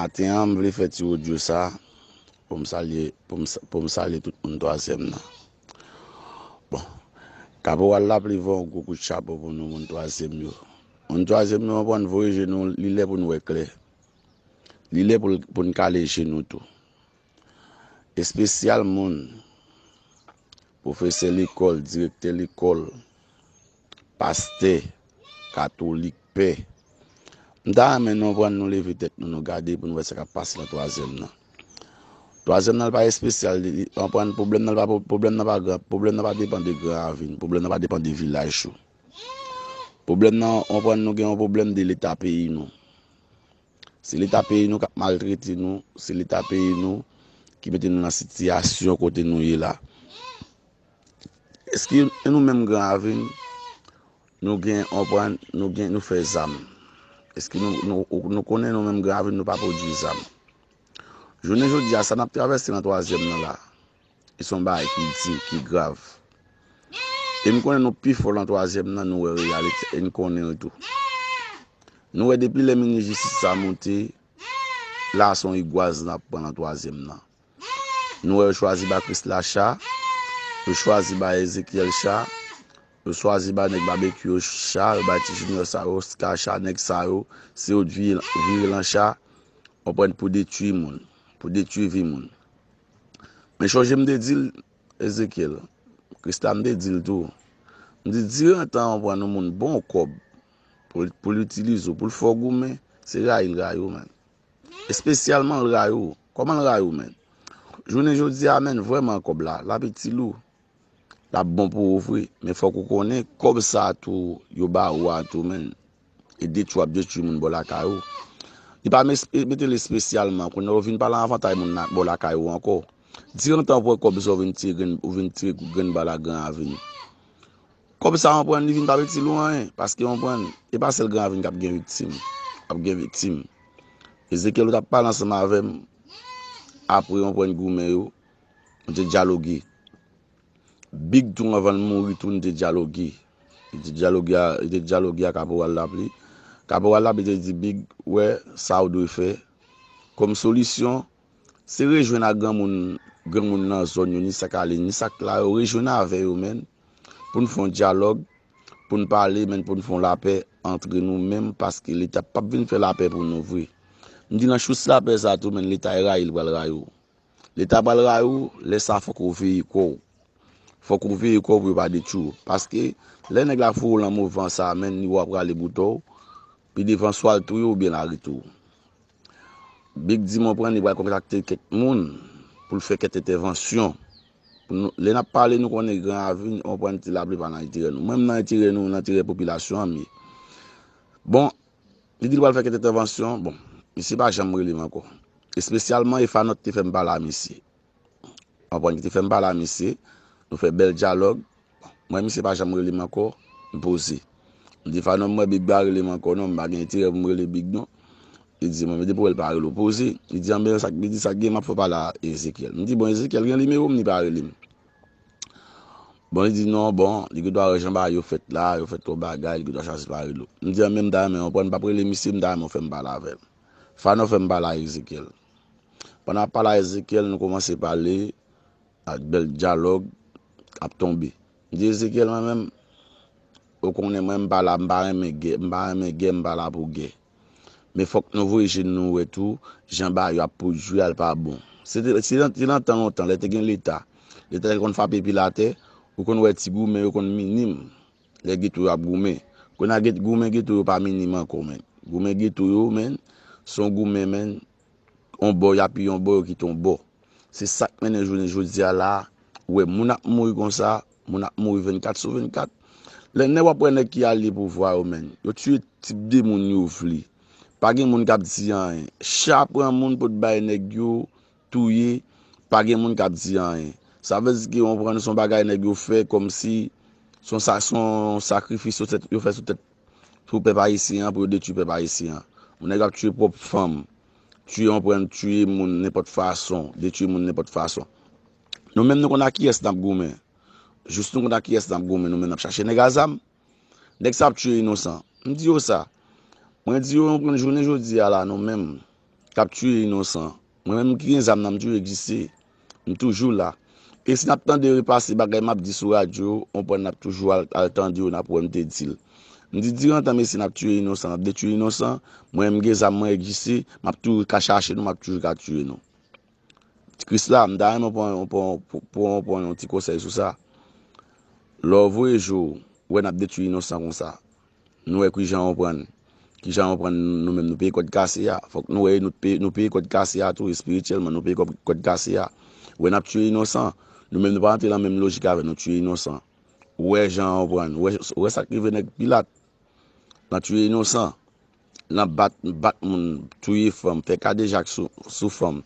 Ateyam vle feti wou diyo sa pou msalye tout un twasem nan. Bon, kapo wala privan wou koukou chapo pou nou moun twasem yo. Un twasem nan pou an voye genou li le pou nou ekle. Li le pou nou kale genou tou. Espesyal moun, profese likol, direkte likol, paste, katolikpe, Mta amen nou anpwen nou levitek nou nou gade pou nou ve se kap pase la toazem nan. Toazem nan l pa espesyal, anpwen poublem nan pa depan de gravine, poublem nan pa depan de vilajou. Poublem nan anpwen nou gen anpwen poublem de leta peyi nou. Se leta peyi nou kap maltriti nou, se leta peyi nou ki beti nou nan sityasyon kote nou ye la. Eski nou menm gravine, nou gen anpwen nou gen nou fe zamen. Eski nou konen nou men grave nou pa pou djizam. Jounen jou di asan ap traveste nan twazye mnen la. E son ba e ki dizi, ki grave. E m konen nou pi fol nan twazye mnen nou wewe yalit en konen etou. Nou we depi lemine jisisa monte, la son igwaz nan pou pan nan twazye mnen. Nou wewe chwazi ba Krist la sha, we chwazi ba Ezekiel sha. Yo swazi ba nek babekyo chal, ba iti jimyo salo, skal chal nek salo, se yo dviye lan chal, o pren pou detui moun, pou detui vi moun. Men chonje mde dil, Ezekiel, Christa mde dil do, mde diri an tan o pren nou moun bon kob pou l'utilizo, pou l'fogou men, se rayil rayou men. Espesyalman rayou, koman rayou men? Jounen joun di amen, vwèman kob la, la peti lou. la bon pou ouvri, men fòk ou konen, kobisa tou, yoban ou an tou men, e detwap detwip moun bolakayou. Nipa mè spesyalman, koun nou vin palan anfantay moun bolakayou anko, disi yon tanpon, e kobisa ouvinti, ouvinti kou gen bala gen avini. Kobisa anpon, ni vin pala ti louan, paske anpon, e pa sel gen avini kap gen vitim, kap gen vitim. E zekè louta palan se mavem, apri anpon goumen yo, mwen te djalogi, Big tou anvan moun ritoun de diyalogi. Di diyalogi a Kabo Walap li. Kabo Walap li de di big, we, sa ou do e fe. Kom solisyon, se rejouna gen moun nan zon yon nisa kalen, nisa klare, rejouna avey ou men. Poun foun diyalog, poun pale men, poun foun lape entre nou men, paske lita pap vin fe lape pou nou vwe. Mdina chous lape zato men, lita e rayil bal rayou. Lita bal rayou, lesa fok ou vwe yi kou. Fok ou ve yi kouvre yi ba de chou. Paske, lè nèk la fò ou lè mou ven sa men, ni wap rale boutou, pi di ven swal tou yi ou bè la ritou. Bèk di moun pren, ni wale kontrakte kèk moun pou lè fè kèt etevansyon. Lè nap pale nou konèk gran avi, ni wale pren ti labli pan nan itire nou. Mèm nan itire nou, nan itire popilasyon, bon, li di wale fè kèt etevansyon, bon, mi se pa jèm wè li man ko. Espesyalman, yi fa not te fèm bala mi se. Moun pren, ti fèm bala mi se, Nou fe bel diyalog. Mwen mi se pa chan mweli mako, mwen pouzi. Mwen di fanon mwen bi barili man konon, mwen bagen non, itire mwen mweli bignon. Mwen non. di pou el parilou. Pouzi, mwen di sa gem ap fwa pala Ezekiel. Mwen di bon Ezekiel, gen li mero mwen li parilou. Bon, non, bon, li di nan bon, li ki dwa rejan ba yo fet la, yo fet to bagay, li ki dwa chansi parilou. Mwen di anmen mwen anpon, mwen pa preli misi mwen anpon fwen bala vel. Fanon fwen bala Ezekiel. Panan pala Ezekiel, nou komanse pali at bel diyalog. ap tonbi. Dize ke lwa men, ou konen mwen mbala mbare men ge, mbare men ge mbala pou ge. Me fok nouvo e gen nouwe tou, jen bar yo ap poujou yal pa bon. Se de, si lan tan lan tan, lete gen leta, lete gen kon fapi pilate, ou kon wè ti goume, ou kon minim, le getou yo ap goume. Kona get goume getou yo pa minim an kon men. Goume getou yo men, son goume men, onbo yapi yonbo yo ki tonbo. Se sak men en jounen joun di ala, Moun ap mou yon sa, moun ap mou yon 24 sou 24. Le ne wap prene ki ale pou vwa omen. Yo tue tip de moun yon vli. Pagye moun kap ziyan. Sha prene moun pou dba yon negyo touye. Pagye moun kap ziyan. Sa vez ki yon prene son bagay negyo fe kom si son sakrifiso yon fe sou tet pou pepa yisi an, pou de tue pepa yisi an. Moun negyo ap tue pop fam. Tue yon prene tue moun nepot fason. De tue moun nepot fason. Nou men nou kon a kyes nan gome, nou men ap chache nega zam, dek sa ap tue inosan. Mwen diyo sa, mwen diyo an kon jounen joun diya la, nou men kap tue inosan, mwen men gen zam nan mwen diyo egise, mwen toujou la. E si nap tan de repase bagay map diso radio, mwen pon nap toujou al tan diyo nap pwem de dil. Mwen diyo diyon tan me si nap tue inosan, ap de tue inosan, mwen men gen zam man egise, mwen ap toujou ka chache nou, mwen ap toujou ka tue nou. Sikwis la, mda yon pon yon ti kosey sou sa. Lò vwe jou, wè nap de tuye inosan kon sa. Nou wè kwi jan wopan. Kwi jan wopan nou men nou pey kod kase ya. Fok nou wè nou pey kod kase ya tou espiritelman. Nou pey kod kase ya. Wè nap tuye inosan. Nou men nou pante la men logika wè nou tuye inosan. Wè jan wopan. Wè sakri vwen ek pilat. Nan tuye inosan. Nan bat moun tuye fòm. Fè kade jak sou fòm.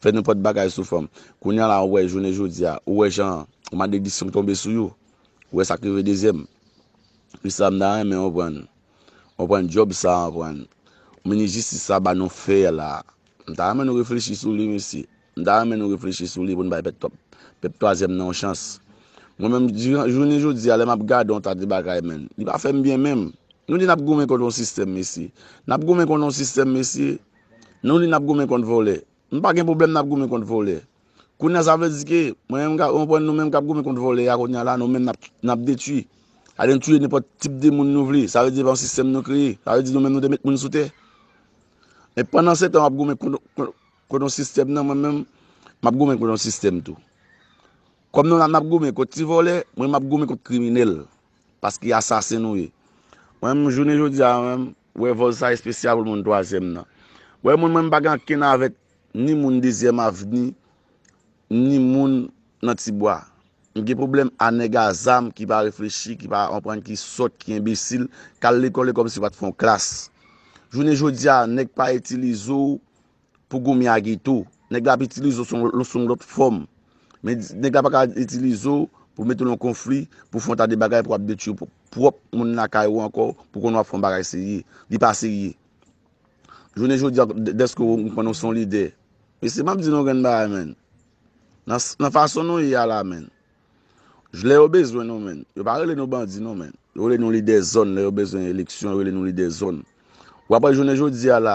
Fè nou pot bagay sou fèm. Kounè la an wè, jounè joun ah. diya, wè jan, ouman de disyon tombe sou yo, wè sakive dezem. Yisa mdare men obwen, obwen job sa obwen, mweni jist sa banon fè la. Mdare men ou reflechi sou li wè si, mdare men ou reflechi sou li, mweni bè pep toazem nan chans. Mwen mè mdjou, jounè joun diya, ah, lè m ap gade an ta di bagay men. Li pa fèm bien men. Nou li nap goumen konton sistem me si, nap goumen konton sistem me si, nou li nap goumen konton vole, mwen p탄ke poublem nan ap gomme konti vole Kounè sa vezhehe mwen descon nou mèm kat ap gomme konti vole Ako g Delirem nou mèm nap de tu alen t의re nèpo tip di moun nou vly Sa re di v owри an k felony Sa re di nou mèm nou demék moun soute mèm e pronan Sayar ap gomme konon sistem nan mwen mèm mam ap gomme kononati wm investment Kounè mèm nah ap gomme kot ti vole mwen ap gomme kot krimine parce ki y asasen nou mwen tab latenpe mwen mwenéc völ sa Gstenm poudr tou wazem nan mwen mwen mwene p Harrang atè Ni moun dezyem avni, ni moun nan tibwa. Nge problem a nega zam ki pa reflechi, ki pa anpren ki sot, ki embesil, kal le kol le kom si pat fon klas. Jounen joudia, neg pa etilizo pou gomi agito. Neg la pa etilizo son lot fon. Men neg la pa ka etilizo pou mette lon konfli, pou fon ta de bagay pou ap de tiyo, pou ap moun na kayo anko pou kon wap fon bagay se ye, di pa se ye. Jounen joudia, desko moun konon son lidey, E se mam di nou gen bay men, nan fason nou yi ala men, jle yo bezwen nou men, yo pa rele nou ban di nou men, yo rele nou li de zon, rele yo bezwen eleksyon, yo rele nou li de zon. Wapwa jounen joudia la,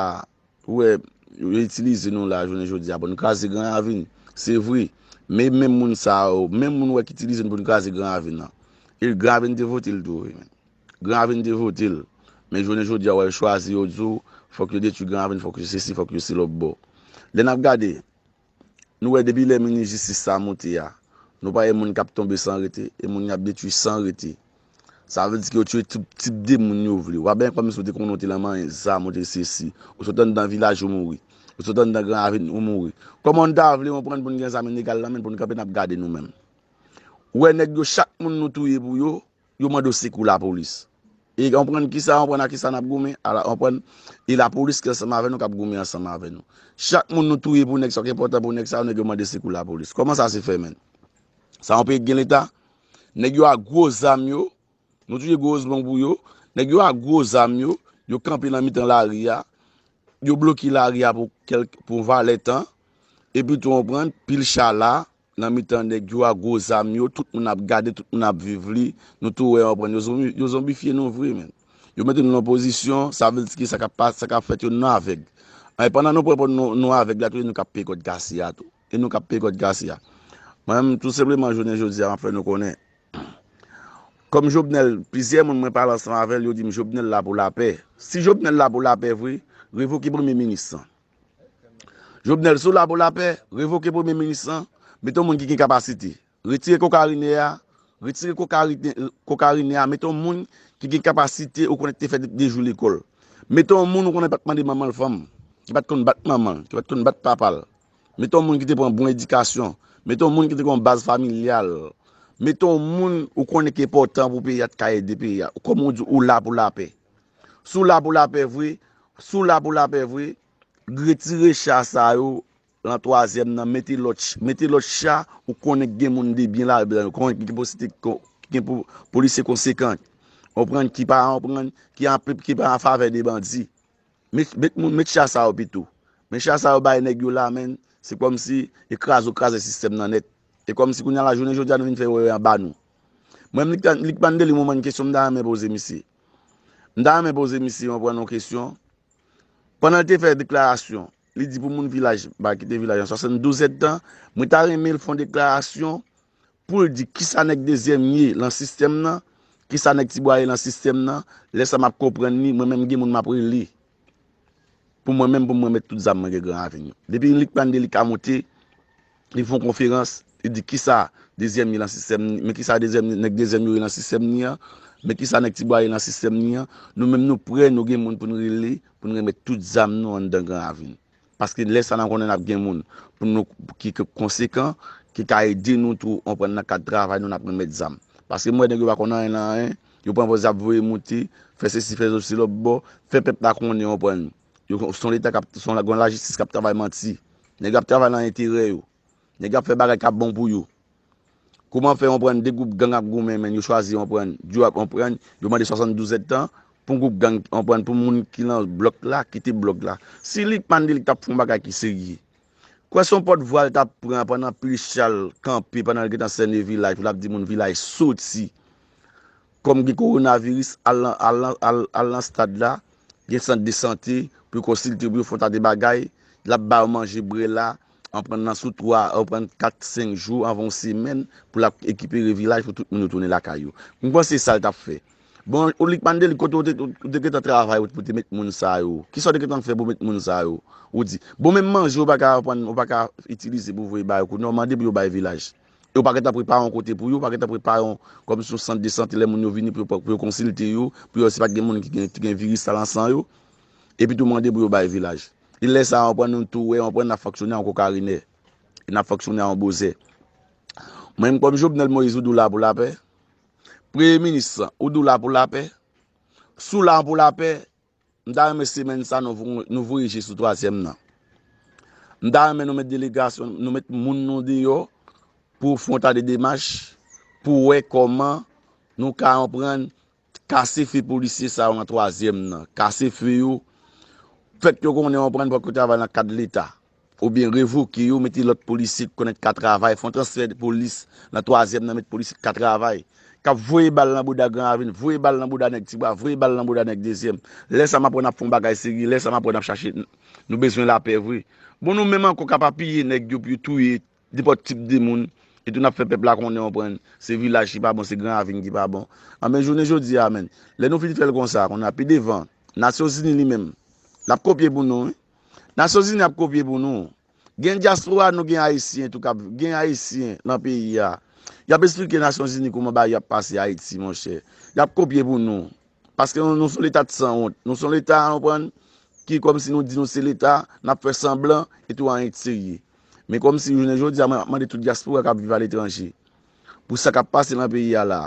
wè, yo itilize nou la jounen joudia pou nkazi gen avin, se vwi, men men moun sa ou, men moun wè ki itilize nou pou nkazi gen avin nan, il gen avin de votil do we men, gen avin de votil, men jounen joudia wè chwazi yo dzo, fok yo de tu gen avin, fok yo se si, fok yo se lo bo. Lè nap gade, nou wè e debi lè mweni jistis sa mwote ya, nou pa yon mweni kap tombe san rete, yon e mweni ap betu san rete. Sa vè di ki yo tue tip-tip di mweni yo vle, wè ben kwa mweni sote konote laman yon sa mwote sisi, ou sotan dan vilaj ou moui, ou sotan dan gran avin ou moui. Kwa mweni da vle, wè mweni pren pou yon genzame negal lamen pou yon kap nap gade nou mèm. Wè nèk yo chak mweni nou touye pou yo, yo mweni dosik ou la polis. E yon pren ki sa, yon pren a ki sa nan ap gome, ala yon pren, e la polis ke seman ve nou kap gome an seman ve nou. Chak moun nou touye bou nek sa, ke pota bou nek sa, ou nek yo mande se kou la polis. Koman sa se fe men? Sa yon pe gen lita? Nek yo a gwo zam yo, nou touye gwo zlonk bou yo, nek yo a gwo zam yo, yo kampi nan mitan la ria, yo bloki la ria pou valetan, e pi tou yon pren pil chala, nan mi tan dek yo a goza mi yo, tout moun ap gade, tout moun ap vivli, nou tou wè yon pren, yo zon bifye nou vwe men. Yo mette nou nan posisyon, sa ven siki, sa ka pat, sa ka fet yo nan avek. An e pwana nou pwè pon nan avek, la tou yon e nou ka pekot gasi ya tou. Yon e nou ka pekot gasi ya. Mwen moun tout sepreman jounen, jounen, jounen, an fè nou konen. Kom jounen, pizye moun mwen parlansan avè, yo di moun jounen la pou la pè. Si jounen la pou la pè vwe, revokye pou mè minisan. Joun Meton moun ki gen kapasite. Retire kou karine ya. Retire kou karine euh, ya. Meton moun ki gen kapasite ou konen te fèdèk de joul ekol. Meton moun ou konen batman de maman fèm. Ki batkon batmaman. Ki batkon batpapal. Meton moun ki te pon bon edikasyon. Meton moun ki te kon baz familial. Meton moun ou konen ke portan pou piyat kaye de piyat. Ou kon moun di ou lap ou lapè. Sou lap ou lapè vwe. Sou lap ou lapè vwe. Gretire chasa yo. La toazem nan mette lote. Mette lote chan ou konen gen moun de bin la. Konen ki pou site, ki pou polise konsekante. Ou pren ki pa an prenen, ki pa an fa ven de banzi. Met chan sa ou pito. Met chan sa ou bayen negyo la men. Se konen si ekras ou ekras e sistem nan net. Ekonen si konen la jounen jounen en fin fè ou en banou. Mwen mwen li kpande li moun mwen kèsyon mdame boze misi. Mdame boze misi, mwen pren nou kèsyon. Pwenn an te fè deklarasyon, Li di pou moun vilaj, ba ki te vilaj an 72 etan, mwen ta reme l fon deklarasyon pou li di ki sa nek dezemye lan sistem nan, ki sa nek tiboye lan sistem nan, lese ma kompren ni, mwen menm gen moun ma preli. Pou mwen menm pou mwen met tout zam mwen gen avinyo. Depi yon lik pan de lik amote, li fon konferans, li di ki sa nek dezemye lan sistem ni, me ki sa nek tiboye lan sistem ni, nou menm nou prel nou gen moun pou nou reli, pou nou remet tout zam nou an den avinyo. Paske lè sa nan konnen ap gen moun pou nou ki konsekant ki ka edi nou tou on pren nan kat dravay nou nan pren medzam. Paske mwen den ki wakon nan yon nan yon, yon pren waz ap vwe mouti, fè se si fè zo si lop bo, fè pep la konnen yon pren. Yon son lè ta kap, son la gwen la jistis kap travay manti. Nè gap travay nan yon tirè yon, nè gap fè bare kap bon pou yon. Kouman fè yon pren, de goup gang ap goun men men yon chwazi yon pren. Diyo wakon pren, yon mwen de 72 etan. pou moun ki lan blok la, ki te blok la. Si li pande li tap foun bagay ki se gye. Kwa son pot voal tap pran panan prishal kampi, panan li tan sene vilay, pou lap di moun vilay sot si. Kom ki koronavirus alan stad la, gen sante de sante, pou konsil tribu fota de bagay, lap ba manje bre la, an pran nan sou 3, an pran 4, 5 jou avon semen, pou la ekipere vilay, pou nou tounen la kayo. Mwen se sal tap fey. Bon, ou lik pande li koto ou deke ta travay ou te pote met moun sa yo. Ki sa deke ta an fe pou met moun sa yo? Ou di, bon men manj yo ou baka apon, ou baka itilize pou vwe bayo kou. Nou mande pou yo baye vilaj. Yo paketa prepare an kote pou yo, paketa prepare an, komi sou sant de sant ele moun yo vini pou yo konsilte yo, pou yo se pa gen moun ki gen viri salan san yo. E pi tou mande pou yo baye vilaj. Il lesa an apon nou touwe, an apon nan foksyone an kokarine. E nan foksyone an boze. Menm komi jo bine l morizou dou la pou la pey, Pre-minis, ou dou la pou la pe, sou la pou la pe, mda mè semen sa nou vou reje sou 3è nan. Mda mè nou mè delegrasyon, nou mè moun non di yo, pou fwantade demaj, pou wè koman, nou ka anpren, kase fi polisi sa ou nan 3è nan. Kase fi yo, fèk yo konen anpren bakote avan la kat l'Etat, ou bin revou ki yo mè ti lot polisi konet kat ravay, fwantran sefer de polisi, nan 3è nan mè polisi kat ravay. ka vwe bal nanbou da gran avin, vwe bal nanbou da nek tibwa, vwe bal nanbou da nek desyem, lesa ma pou nanp fon baka esegi, lesa ma pou nanp chache nou beswen la pe vwe. Bon nou menman kou kap api ye nek diop yu touye, di pot tip di moun, etou nanp fe pepla konnen o pren, se vilaj yi pa bon, se gran avin yi pa bon. Amen, jounen jounen, amen. Le nou finit fel kon sa, kon nan api devan, nasyo zini li menm, nanp kopye bon nou, nanp kopye bon nou, gen jastro an nou gen haisyen tou kap, gen haisyen nanpe iya, Y ap esprike nation zini kouman ba y ap pase a etsi, mon chè. Y ap kopye pou nou. Paske nou son l'état tsa ont. Nou son l'état, nou pren, ki kom si nou di nou se l'état, nap fè semblan, etou an etser ye. Men kom si jounen joun, di a man de tout diaspo wak ap vive al etranji. Pou sa kap pase lan peyi ala.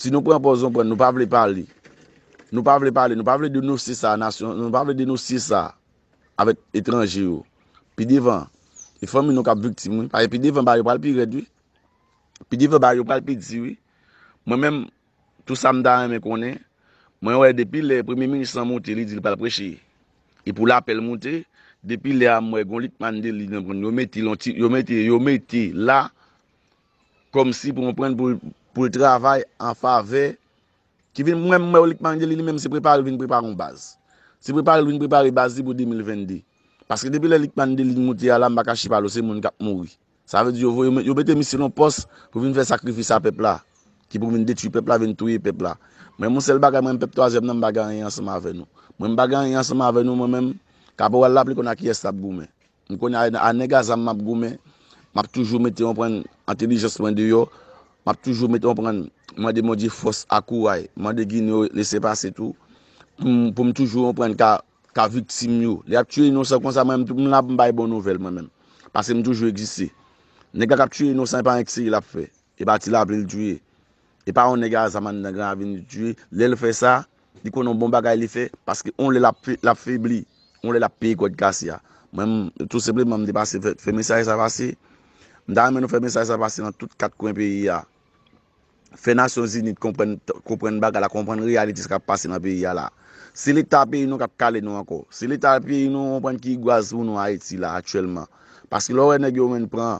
Si nou pren, pou zon pren, nou pa vle parli. Nou pa vle parli, nou pa vle denosi sa, nou pa vle denosi sa, avet etranji yo. Pi devan, e fèm nou kap vikti moun, pi devan bari pral pi redwi, Pi di ve ba yo pral pi dsi wè, mwen mèm tout samda mè konè, mwen yon wè depi le premi mènisan mwote li di li pral preche. E pou la apel mwote, depi le amwe kon likman de li yon mwen ti la, kom si pou mwen prenne pou yon travay an fave, ki vè mwen mwen likman de li li mèm se prepari vin prepari mwaz. Se prepari vin prepari mwaz di pou 2022. Paske depi le likman de li mwote yon mwen mwen kache palo se mwen kap mwoye. Sa ve di yo bete misilon pos pou vin fe sakrifisa pepla. Ki pou vin detu pepla, vin touye pepla. Mwen mwen sel bagan mwen pep 3, jep nan bagan yansman ave nou. Mwen bagan yansman ave nou mwen men, kabo wala pli kon ak yestab goumen. Mwen kon anega zan map goumen, map toujou meten opren, entelijen swen de yo, map toujou meten opren, mwen de mwen di fos akou way, mwen de gine yo lese pase tou, pou mwen toujou opren, ka vik sim yo. Li ap tue yon se kon sa mwen, mwen ap mwen bay bon nouvel mwen men. Pase mwen toujou egisi. Nega kap chui nou sempan ek si yi lap fe, e ba ti la vril dwi. E pa ou nega zaman nega avin dwi, le l fe sa, di konon bon bagay li fe, paske on le lap fe bli, on le lap pi kwa di kasi ya. Mwen tou sepli mwen mwen de pase fèmisa yi sa vasi, mwen da mwen fèmisa yi sa vasi nan tout kat kwen pi ya. Fè nasyon zinit kompren bagay la, kompren reality se kap pase nan pi ya la. Se li ta pi yi nou kap kale nou anko, se li ta pi yi nou anpren ki igwaz ou nou a eti la atyelman. Paske lor e negi ou men pran,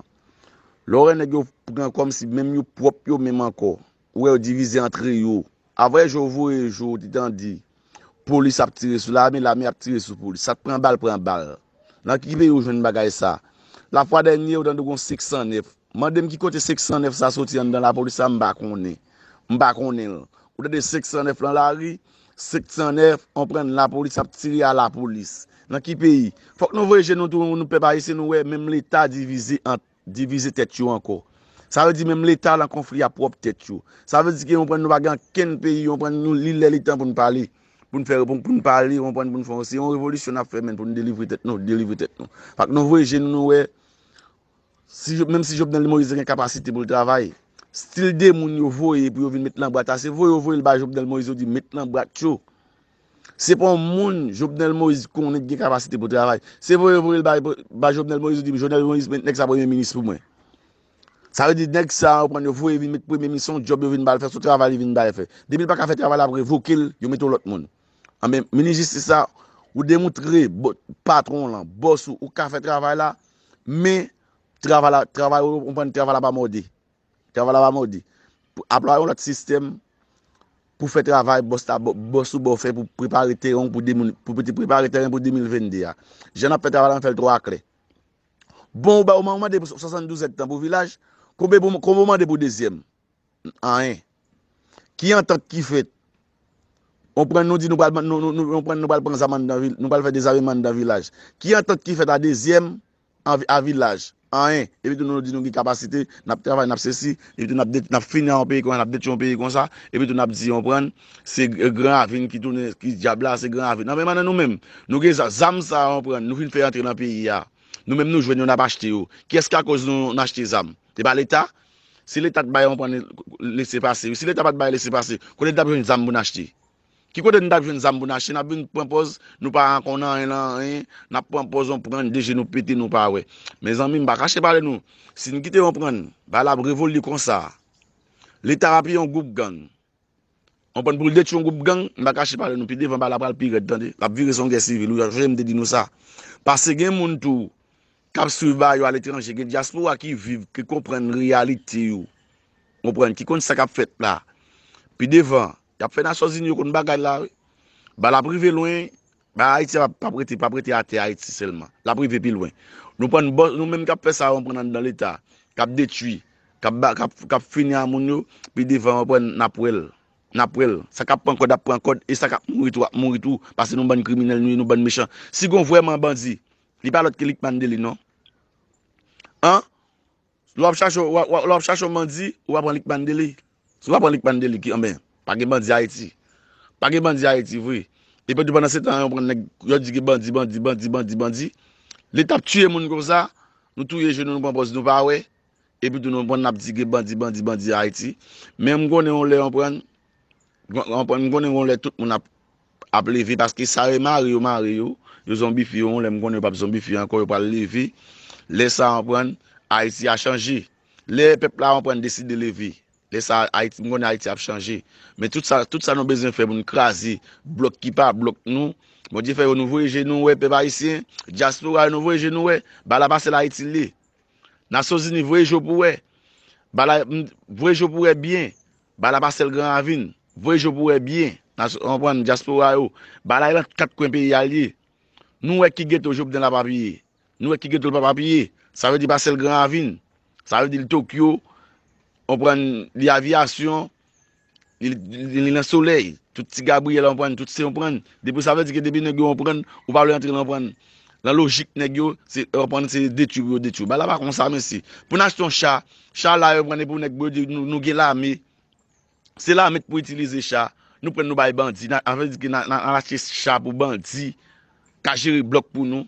Lorè nèk yo poukèm si mèm yo prop yo mèm anko. Ouè yo divize an tre yo. Avè yo vò e jo, di dan di, polis ap tire sou la, mè la mè ap tire sou polis. Sa pren bal pren bal. Nan ki pe yo jwen bagay sa. La fwa denye ou dan dogon 609. Mèm dem ki kote 609 sa soti an dan la polis sa mbakone. Mbakone. Ou dè de 609 lan la ri, 609 an pren la polis ap tire a la polis. Nan ki pe yi. Fòk nou vò e jè nou doun nou pe bayi se nou wè mèm l'état divize an tre. Divize tet yo anko. Sa ve di menm l'Etat lan konfri aprop tet yo. Sa ve di ki yon pren nou bagan ken peyi, yon pren nou lile li tan pou nou pali. Poun fere pou nou pali, yon pren pou nou fonse. Yon revolisyon ap fremen pou nou delivre tet nou, delivre tet non. nou. Fak nou ve gen nou nou we, menm si jop nan l'mo yon zirin kapasite pou l'travay, stil de moun yon ve yon pou yon vin met nan bat ase, se ve yon ve yon bajop nan l'mo yon zirin met nan bat yo, Se pon moun Jobnel Moïse konen gen kapasite pou travay, se pou yon joun Jobnel Moïse, Jobnel Moïse men nek sa pou yon menis pou mwen. Sa re di nek sa, pou yon menis yon job yon ven bal fè, sou travay yon ven bal fè. Demi pa kafe travay la bre, vokil yon met ah, ou lot moun. A men, meni jist se sa, ou demoutre patron lan, bos ou kafe travay la, me travay la, travay ou mwen travay la ba modi. Travay la ba modi. Apla yon lot sistem, Ou fè travay bòs ou bò fè pou preparite yon pou 2020 ya. Je nan fè travay an fèl tro ak lè. Bon ou ba ouman de pou 72 ektan pou vilaj. Koube ouman de pou deuxième. An e. Ki an tòt ki fèt. On pren nou di nou bal pren zaman nan vilaj. Nou bal fè dezaviman nan vilaj. Ki an tòt ki fèt a deuxième a vilaj. An en, evitoun nou nou di nou ki kapasite, nap travay, nap non, se si, evitoun nap det, nap finan an peyi kon, nap det yon peyi kon sa, evitoun nap di yon pren, se gran avin ki toune, ki diabla, se gran avin. Nan men manan nou men, nou gen sa, zam sa an pren, nou fin fè yon tre nan peyi ya, nou men nou jwen yon ap achete yo, kyes ka koz nou n'achete zam? Te pa l'Etat? Se l'Etat baye an pren, lese pase, se l'Etat baye lese pase, kon l'Etat baye yon zam moun achete? Kiko de ndak jen zambou nache, nabou n'ponpoz, nou pa an konan en lan en, nab ponpoz on pren, deje nou peti nou pa we. Me zan mi mba kache pale nou, si nou kite yon pren, ba lab revoli kon sa. Le terapi yon goup gang. On pren boul deti yon goup gang, mba kache pale nou, pi devan ba lab pral pi red tante. Lab virison gen sive, lou ya jem de di nou sa. Pase gen moun tou, kap suy ba yo al etranje, gen jaspo a ki viv, ki kompren realiti yo. Kikon sa kap fet la, pi devan. Kap fè nan chòzi nyo koun bagay la wè. Ba la privè lwen. Ba Haiti pa préti athi Haiti selman. La privè pi lwen. Nou mèm kap fè sa wè mprenan dan l'Etat. Kap detui. Kap finè an moun yo. Pi defè wè mwen napwèl. Napwèl. Sa kap pon kòd ap pon kòd. E sa kap mwit wè. Mwit wè. Pase nou ban kriminel nou. Nou ban mechan. Si goun vwè mwen bandzi. Li palot ki lik pandeli nou. An. Lop chachon bandzi. Wè mwen lik pandeli. Wè mwen lik pandeli ki an bè. Pa ge bandi Haiti. Pa ge bandi Haiti, vwe. Epe, dupan nan se tan yon pran, yon di ge bandi, bandi, bandi, bandi, bandi. Le tap tue moun kon sa, nou touye jenoun yon pran pos nou pa we. Epe, doun yon pran ap di ge bandi, bandi, bandi, Haiti. Men mgonen yon le yon pran, mgonen yon le tout moun ap, ap levi, paske sawe Mario, Mario, yon zombi fiyon, mgonen yon pap zombi fiyon, kon yon pran levi, le sa yon pran, Haiti a chanji. Le pepla yon pran desi de levi. Mwen a iti ap chanje. Men tout sa nou bezin fè moun krasi. Blok ki pa, blok nou. Mwen di fè yon nou vwe jen nou we pe ba isi. Diaspo rayon nou vwe jen nou we. Ba la basel a iti li. Naso zi nou vwe jop ou we. Ba la vwe jop ou we byen. Ba la basel gran avin. Vwe jop ou we byen. Naso anpwen Diaspo rayon. Ba la yon kat kon pe yali. Nou we ki geto jop den la papye. Nou we ki geto l papye. Sa ve di basel gran avin. Sa ve di l Tokyo. On pren li avyasyon, li la soley, tout ti gabouye la on pren, tout ti se on pren. Depo sa ven di ki debi negyo on pren, ou pa le antre la on pren. La logik negyo, repren, se detu yo detu. Ba la pa kon sa men si. Pou nan ch ton cha, cha la yo prene pou nek boye di nou gen la me. Se la met pou itilize cha, nou pren nou bay bandi. An ven di ki nan lache cha pou bandi, kajere blok pou nou.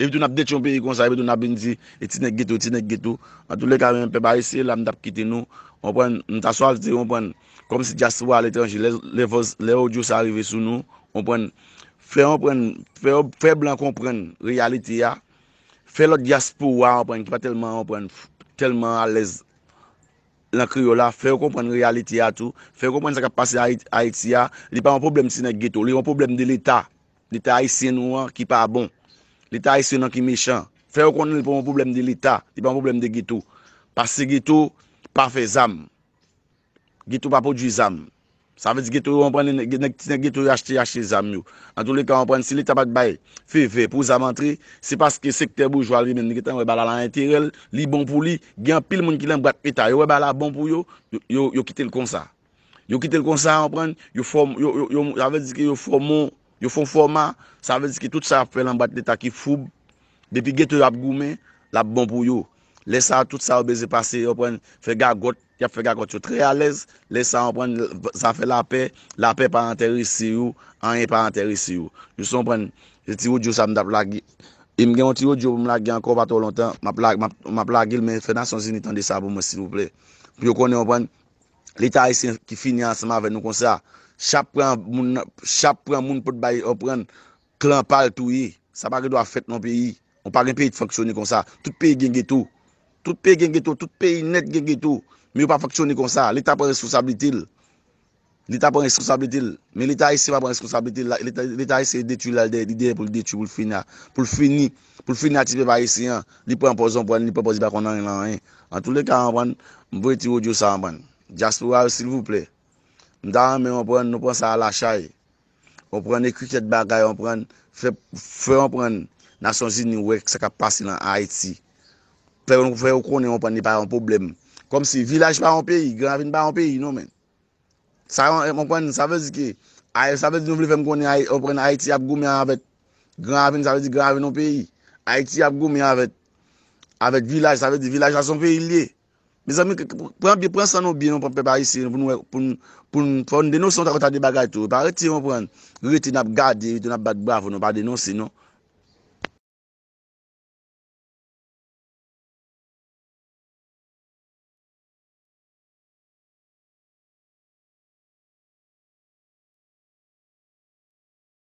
Evitoun ap detyompi yi konsaybe, ton ap bindi eti ne ghetou, eti ne ghetou. Matou le karyen peba ese, la mdap kiti nou. On pren, nta swalte, on pren, kom si jaspo a lete anji, le oujou sa arive sou nou. On pren, fe blan kompren reality ya. Fe lot jaspo wa, on pren, ki pa telman, on pren, telman alèz. Lan kriyo la, fe kompren reality ya tout. Fe kompren sa ka pase a eti ya. Li pa an problem eti ne ghetou, li an problem de l'eta. L'eta a eti se nou an, ki pa bon. L'Etat e se nan ki mechan. Fè ou konnen pou moun poublem de l'Etat, di pou moun poublem de Gito. Pase Gito pa fe zam. Gito pa pou du zam. Sa vè di Gito yon prenne, genek Gito yon achete yache zam yon. An tou lè ka yon prenne, si l'Etat pat bay, fè fè pou zam antre, se paske sekte bou jou alvi men, ni Gito yon wè bala lan entirel, li bon pou li, gen pil moun ki len brat Eta, yon wè bala bon pou yon, yon kite l kon sa. Yon kite l kon sa yon prenne, yon fò moun, Yo fon foma, sa vezi ki tout sa ap fe lan bat de ta ki fub, depi gete yo ap gume, la ap bon pou yo. Lesa tout sa ap beze pase, yo pren, fe ga got, yap fe ga got yo tre alez, lesa yo pren, sa fe la pe, la pe pa anterisi yo, anye pa anterisi yo. Yo son pren, je ti yo diyo sa mda plagi, im gen yo ti yo diyo mla gi anko vato lontan, ma plagi, ma plagi, men fena son zinit an de sa pou mwen si nou ple. Yo kon yo pren, le ta isi ki fini anseman ven nou konsa, Chap pran moun pot baye opren, klan pal touye. Sa pa ge do a fet nan peyi. On pa gen peyi te fanksyonye kon sa. Tout peyi genge tou. Tout peyi net genge tou. Me yo pa fanksyonye kon sa. Lita pa responsabili til. Lita pa responsabili til. Men lita ese pa responsabili til. Lita ese de tu lalde. Di de pou de tu pou l fina. Pou l fini. Pou l fini atipe baye siyan. Di pou anpozon, di pou anpozon. An tou le ka anpan, mwen te yo diyo sa anpan. Jaspo wale sil vous plè. Mwen ta anmen, mwen pren, mwen pren sa ala chay, mwen pren ne kriket bagay, mwen pren, fwe mwen pren, nasyon si ni wek se ka pasi lan Haiti. Fwe mwen pren ou konen, mwen pren, ni pa yon problem. Kom si, vilaj pa anpeyi, granvene pa anpeyi, nou men. Sa yon, mwen pren, sa vezi ki, sa vezi nou vle fen konen, mwen pren Haiti ap gome anvet. Granvene, sa vezi granvene anpeyi. Haiti ap gome anvet. Avet vilaj, sa vezi vilaj ason peyi liye. Mwen sa mwen, pren, pren sa nou biy, mwen pren pepa yi se, mwen pren nou wek, mwen pren nou. pou nou denosyon ta konta di bagay tou, pa reti yon pren, gri ti nap gade, ri ti nap bat bravo nou, pa denosyon nou,